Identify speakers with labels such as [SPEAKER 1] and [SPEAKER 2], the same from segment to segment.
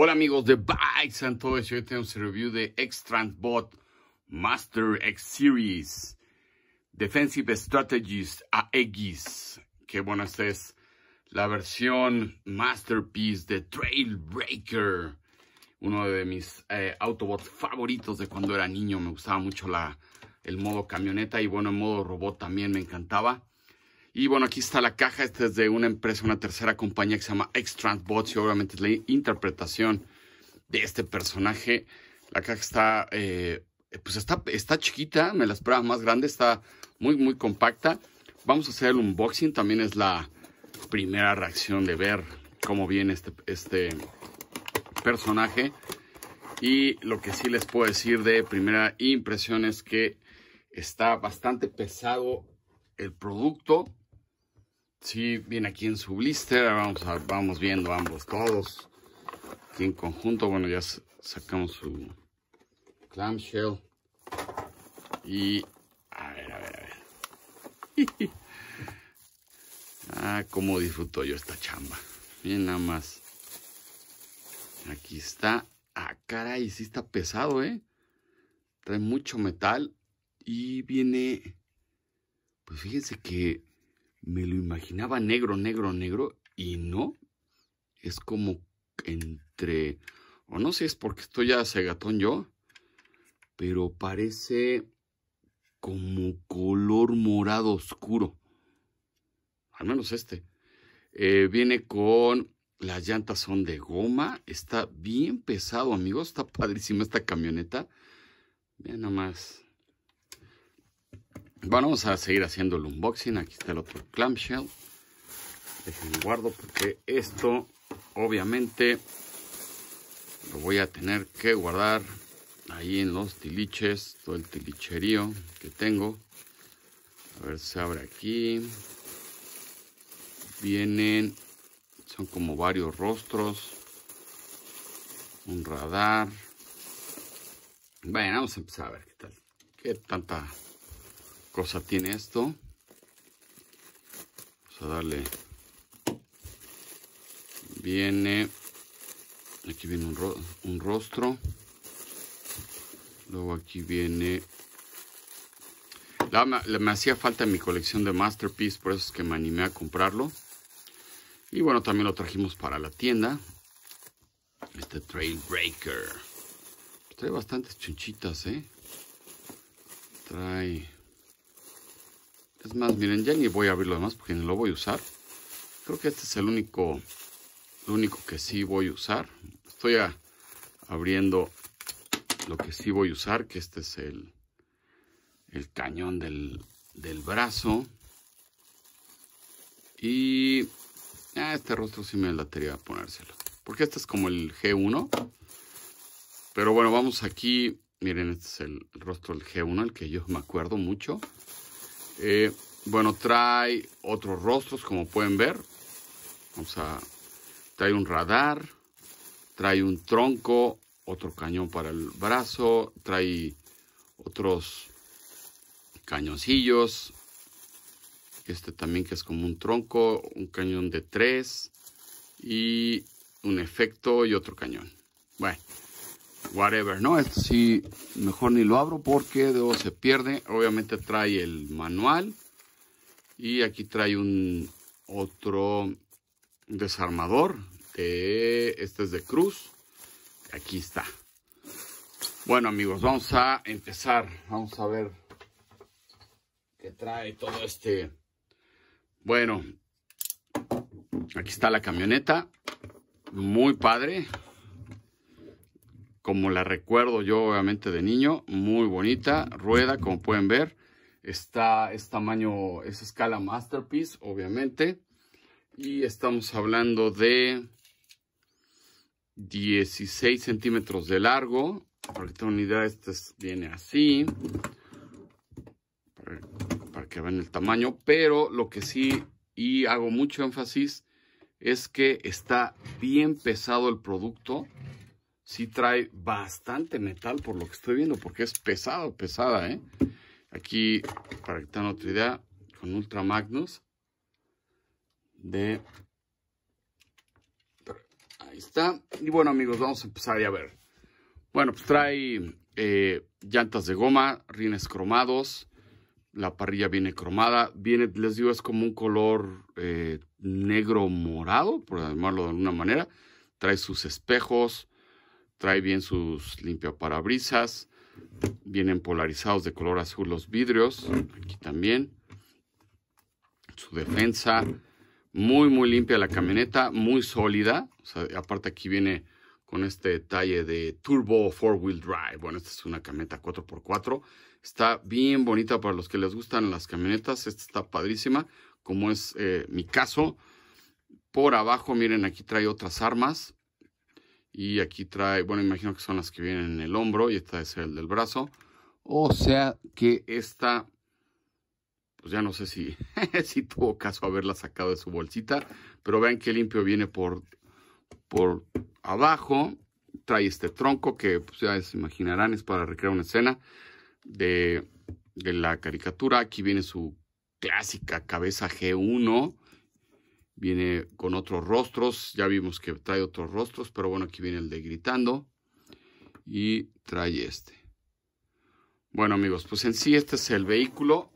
[SPEAKER 1] Hola amigos de and Santos, hoy tenemos el review de X-Transbot Master X Series Defensive Strategies AX. Qué bueno, es la versión Masterpiece de Trailbreaker, uno de mis eh, Autobots favoritos de cuando era niño. Me gustaba mucho la, el modo camioneta y bueno, el modo robot también me encantaba. Y bueno, aquí está la caja. Esta es de una empresa, una tercera compañía que se llama X-Transbots. Y obviamente es la interpretación de este personaje. La caja está, eh, pues está, está chiquita. Me la esperaba más grande. Está muy, muy compacta. Vamos a hacer el unboxing. También es la primera reacción de ver cómo viene este, este personaje. Y lo que sí les puedo decir de primera impresión es que está bastante pesado el producto. Sí, viene aquí en su blister. Vamos, viendo ambos todos. Aquí en conjunto, bueno, ya sacamos su clamshell. Y a ver, a ver, a ver. ah, cómo disfruto yo esta chamba. Bien nada más. Aquí está. Ah, caray, sí está pesado, ¿eh? Trae mucho metal. Y viene... Pues fíjense que me lo imaginaba negro, negro, negro y no. Es como entre, o no sé, es porque estoy ya cegatón yo, pero parece como color morado oscuro. Al menos este. Eh, viene con, las llantas son de goma, está bien pesado amigos, está padrísima esta camioneta. Vean nomás, bueno, vamos a seguir haciendo el unboxing. Aquí está el otro clamshell. Déjenme guardo porque esto obviamente lo voy a tener que guardar ahí en los tiliches. Todo el tilicherío que tengo. A ver, se abre aquí. Vienen, son como varios rostros. Un radar. Bueno, vamos a empezar a ver qué tal. Qué tanta cosa tiene esto. Vamos a darle. Viene. Aquí viene un, rostro. Luego aquí viene. me hacía falta en mi colección de Masterpiece, por eso es que me animé a comprarlo. Y bueno, también lo trajimos para la tienda. Este Trailbreaker. Trae bastantes chunchitas, ¿eh? Trae es más, miren, ya ni voy a abrir lo demás porque ni lo voy a usar. Creo que este es el único, Lo único que sí voy a usar. Estoy abriendo lo que sí voy a usar, que este es el, el cañón del, brazo. Y ah, este rostro sí me latería ponérselo. Porque este es como el G1. Pero bueno, vamos aquí. Miren, este es el rostro del G1, el que yo me acuerdo mucho. Eh, bueno, trae otros rostros, como pueden ver. Vamos a... Trae un radar, trae un tronco, otro cañón para el brazo, trae otros cañoncillos. Este también que es como un tronco, un cañón de tres y un efecto y otro cañón. Bueno whatever, ¿no? es. sí, mejor ni lo abro porque luego se pierde. Obviamente trae el manual y aquí trae un otro desarmador. este es de cruz. Aquí está. Bueno amigos, vamos a empezar. Vamos a ver qué trae todo este. Bueno, aquí está la camioneta. Muy padre como la recuerdo yo obviamente de niño, muy bonita, rueda como pueden ver, está es tamaño, es escala Masterpiece obviamente, y estamos hablando de 16 centímetros de largo, para que tengan una idea, este viene así, para que vean el tamaño, pero lo que sí, y hago mucho énfasis, es que está bien pesado el producto, sí trae bastante metal por lo que estoy viendo, porque es pesado, pesada, ¿eh? Aquí, para que tengan otra idea, con Ultra Magnus de... Ahí está. Y bueno, amigos, vamos a empezar ya a ver. Bueno, pues trae eh, llantas de goma, rines cromados, la parrilla viene cromada, viene, les digo, es como un color eh, negro morado, por llamarlo de alguna manera. Trae sus espejos, trae bien sus limpiaparabrisas, vienen polarizados de color azul los vidrios, aquí también, su defensa, muy muy limpia la camioneta, muy sólida, o sea, aparte aquí viene con este detalle de turbo four wheel drive, bueno esta es una camioneta 4x4, está bien bonita para los que les gustan las camionetas, esta está padrísima, como es eh, mi caso, por abajo miren aquí trae otras armas, y aquí trae, bueno, imagino que son las que vienen en el hombro y esta es el del brazo. O sea que esta, pues ya no sé si, si tuvo caso haberla sacado de su bolsita, pero vean que limpio viene por, por abajo. Trae este tronco que pues, ya se imaginarán, es para recrear una escena de, de la caricatura. Aquí viene su clásica cabeza G1 Viene con otros rostros, ya vimos que trae otros rostros, pero bueno, aquí viene el de gritando y trae este. Bueno amigos, pues en sí este es el vehículo,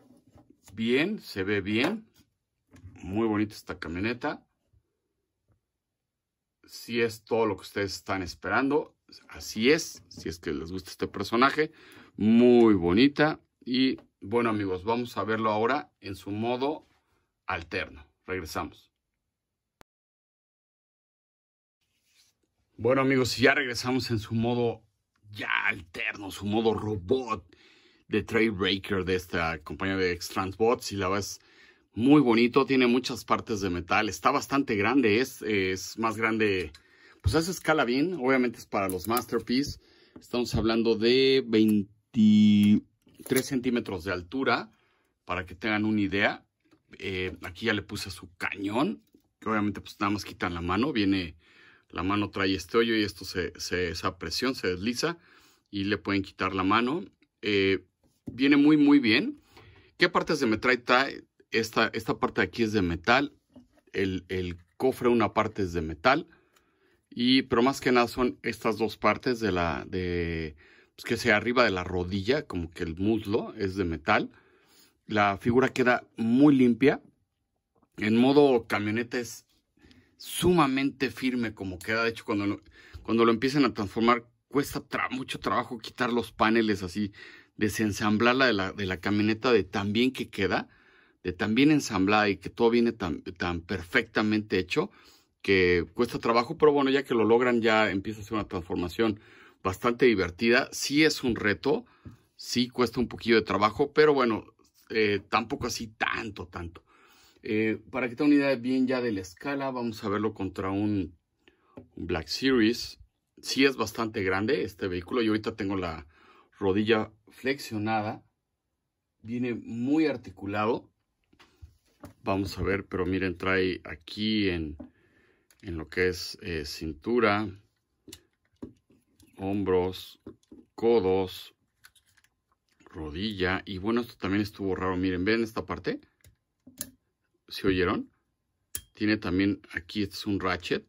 [SPEAKER 1] bien, se ve bien, muy bonita esta camioneta. Si es todo lo que ustedes están esperando, así es, si es que les gusta este personaje, muy bonita. Y bueno amigos, vamos a verlo ahora en su modo alterno. Regresamos. Bueno amigos, ya regresamos en su modo ya alterno, su modo robot de Breaker de esta compañía de X-Transbots y la es muy bonito, tiene muchas partes de metal, está bastante grande, es, es más grande, pues hace escala bien, obviamente es para los Masterpiece, estamos hablando de 23 centímetros de altura, para que tengan una idea, eh, aquí ya le puse su cañón, que obviamente pues nada más quitan la mano, viene la mano trae este hoyo y esto se, esa presión se desliza y le pueden quitar la mano. Eh, viene muy, muy bien. ¿Qué partes de metal trae? Esta, esta parte de aquí es de metal. El, cofre, una parte es de metal. Y, pero más que nada son estas dos partes de la, de, pues, que sea arriba de la rodilla, como que el muslo es de metal. La figura queda muy limpia. En modo camioneta es sumamente firme como queda. De hecho, cuando lo, cuando lo empiezan a transformar, cuesta mucho trabajo quitar los paneles así, desensamblarla de la, de la camioneta de tan bien que queda, de tan bien ensamblada y que todo viene tan, tan perfectamente hecho, que cuesta trabajo, pero bueno, ya que lo logran ya empieza a ser una transformación bastante divertida. si es un reto, sí cuesta un poquillo de trabajo, pero bueno, eh, tampoco así tanto, tanto. Eh, para que tengan una idea bien ya de la escala, vamos a verlo contra un, Black Series. Sí es bastante grande este vehículo. Yo ahorita tengo la rodilla flexionada. Viene muy articulado. Vamos a ver, pero miren, trae aquí en, lo que es eh, cintura, hombros, codos, rodilla. Y bueno, esto también estuvo raro. Miren, ¿ven esta parte? ¿Se oyeron? Tiene también aquí, es un ratchet,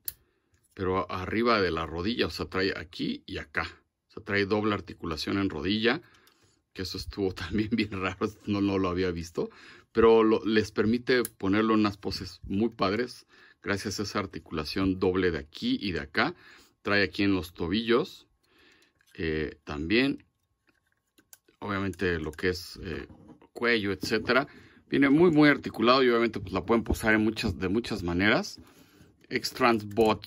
[SPEAKER 1] pero arriba de la rodilla, o sea, trae aquí y acá. O sea, trae doble articulación en rodilla, que eso estuvo también bien raro, no, no lo había visto, pero les permite ponerlo en unas poses muy padres, gracias a esa articulación doble de aquí y de acá. Trae aquí en los tobillos, eh, también, obviamente lo que es eh, cuello, etcétera. Viene muy, muy articulado y obviamente pues la pueden posar en muchas, de muchas maneras. Extransbot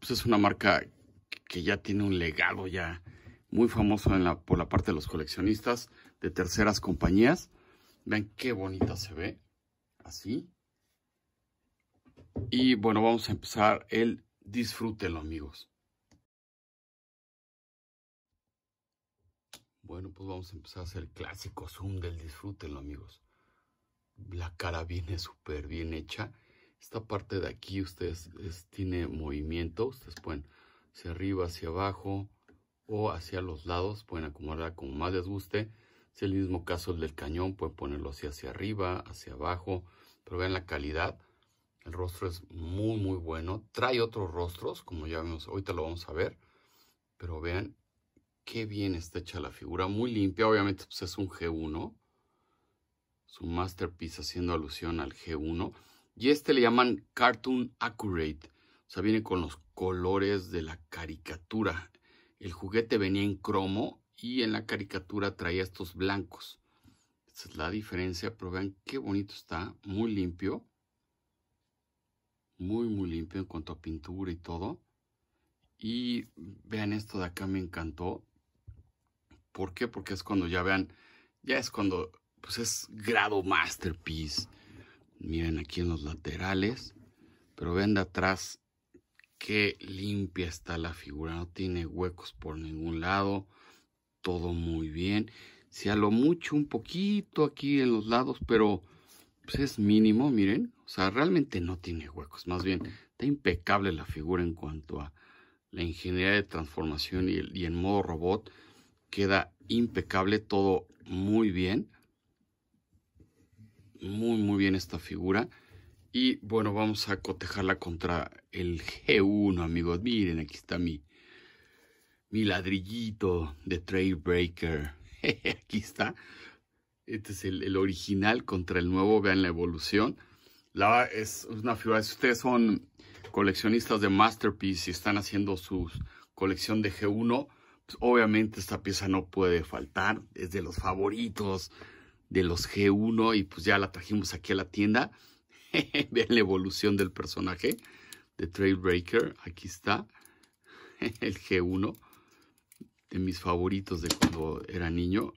[SPEAKER 1] pues, es una marca que ya tiene un legado ya muy famoso en la, por la parte de los coleccionistas de terceras compañías. Vean qué bonita se ve, así. Y bueno, vamos a empezar el disfrútelo, amigos. Bueno, pues vamos a empezar a hacer el clásico zoom del disfrútelo, amigos la cara viene súper bien hecha. Esta parte de aquí ustedes tienen tiene movimiento, ustedes pueden hacia arriba, hacia abajo o hacia los lados, pueden acomodarla como más les guste. Si el mismo caso del cañón, pueden ponerlo así hacia arriba, hacia abajo, pero vean la calidad. El rostro es muy, muy bueno. Trae otros rostros, como ya vemos, ahorita lo vamos a ver. Pero vean qué bien está hecha la figura, muy limpia. Obviamente pues, es un G1, su masterpiece haciendo alusión al G1. Y este le llaman Cartoon Accurate. O sea, viene con los colores de la caricatura. El juguete venía en cromo y en la caricatura traía estos blancos. Esa es la diferencia, pero vean qué bonito está, muy limpio. Muy, muy limpio en cuanto a pintura y todo. Y vean esto de acá, me encantó. ¿Por qué? Porque es cuando ya vean, ya es cuando pues es grado masterpiece. Miren aquí en los laterales, pero ven de atrás qué limpia está la figura, no tiene huecos por ningún lado, todo muy bien. Se a lo mucho un poquito aquí en los lados, pero pues es mínimo, miren. O sea, realmente no tiene huecos, más bien está impecable la figura en cuanto a la ingeniería de transformación y, y en modo robot. Queda impecable todo muy bien muy muy bien esta figura. Y bueno, vamos a cotejarla contra el G1, amigos. Miren, aquí está mi, mi ladrillito de Trailbreaker. aquí está. Este es el, el, original contra el nuevo. Vean la evolución. La, es una figura, si ustedes son coleccionistas de Masterpiece y están haciendo su colección de G1, pues obviamente esta pieza no puede faltar. Es de los favoritos de los G1 y pues ya la trajimos aquí a la tienda. Vean la evolución del personaje de Trailbreaker. Aquí está el G1 de mis favoritos de cuando era niño.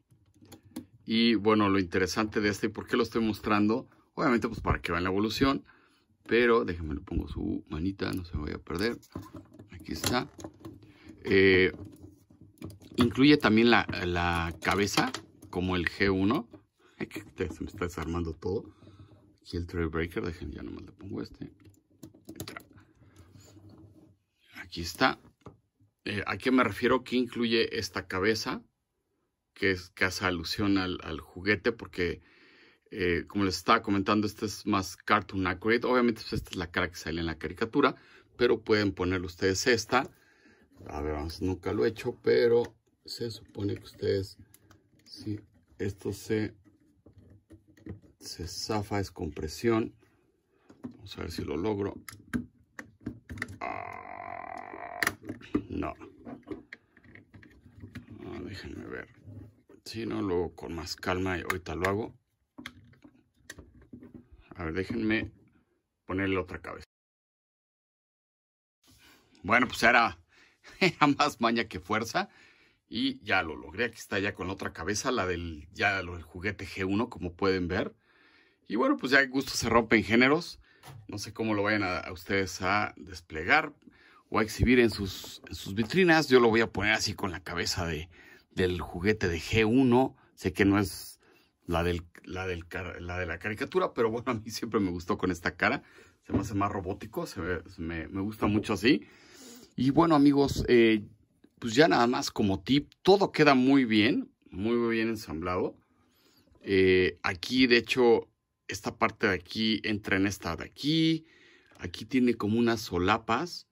[SPEAKER 1] Y bueno, lo interesante de este, ¿por qué lo estoy mostrando? Obviamente pues para que vean la evolución. Pero déjenme le pongo su manita, no se me vaya a perder. Aquí está. Eh, incluye también la, la cabeza, como el G1 se me está desarmando todo. Aquí el Trail Breaker, dejen, ya nomás le pongo este. Aquí está. Eh, ¿A qué me refiero? Que incluye esta cabeza, que, hace alusión al, juguete, porque eh, como les estaba comentando, este es más Cartoon Accurate. Obviamente pues, esta es la cara que sale en la caricatura, pero pueden poner ustedes esta. A ver, vamos, nunca lo he hecho, pero se supone que ustedes, sí, esto se se zafa es compresión. Vamos a ver si lo logro. Ah, no. Ah, déjenme ver. Si no, luego con más calma y ahorita lo hago. A ver, déjenme ponerle otra cabeza. Bueno, pues era, más maña que fuerza. Y ya lo logré. Aquí está ya con otra cabeza, la del, ya juguete G1, como pueden ver. Y bueno, pues ya gusto se rompe en géneros. No sé cómo lo vayan a, ustedes a desplegar o a exhibir en sus, vitrinas. Yo lo voy a poner así con la cabeza de, del juguete de G1. Sé que no es la, del, la, del, la de la caricatura, pero bueno, a mí siempre me gustó con esta cara. Se me hace más robótico, me, gusta mucho así. Y bueno, amigos, eh, pues ya nada más como tip, todo queda muy bien, muy bien ensamblado. Eh, aquí, de hecho, esta parte de aquí entra en esta de aquí. Aquí tiene como unas solapas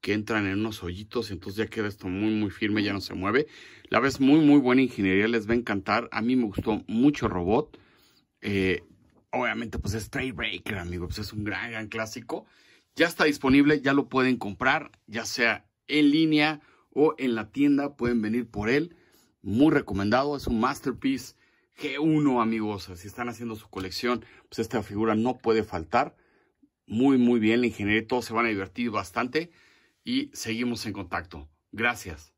[SPEAKER 1] que entran en unos hoyitos, entonces ya queda esto muy, muy firme, ya no se mueve. La ves muy, muy buena ingeniería, les va a encantar. A mí me gustó mucho robot. Eh, obviamente, pues es Trailbreaker, amigo, pues, es un gran, gran clásico. Ya está disponible, ya lo pueden comprar, ya sea en línea o en la tienda, pueden venir por él. Muy recomendado, es un masterpiece g uno, amigos. Si están haciendo su colección, pues esta figura no puede faltar. Muy, muy bien, la ingeniería. Todos se van a divertir bastante. Y seguimos en contacto. Gracias.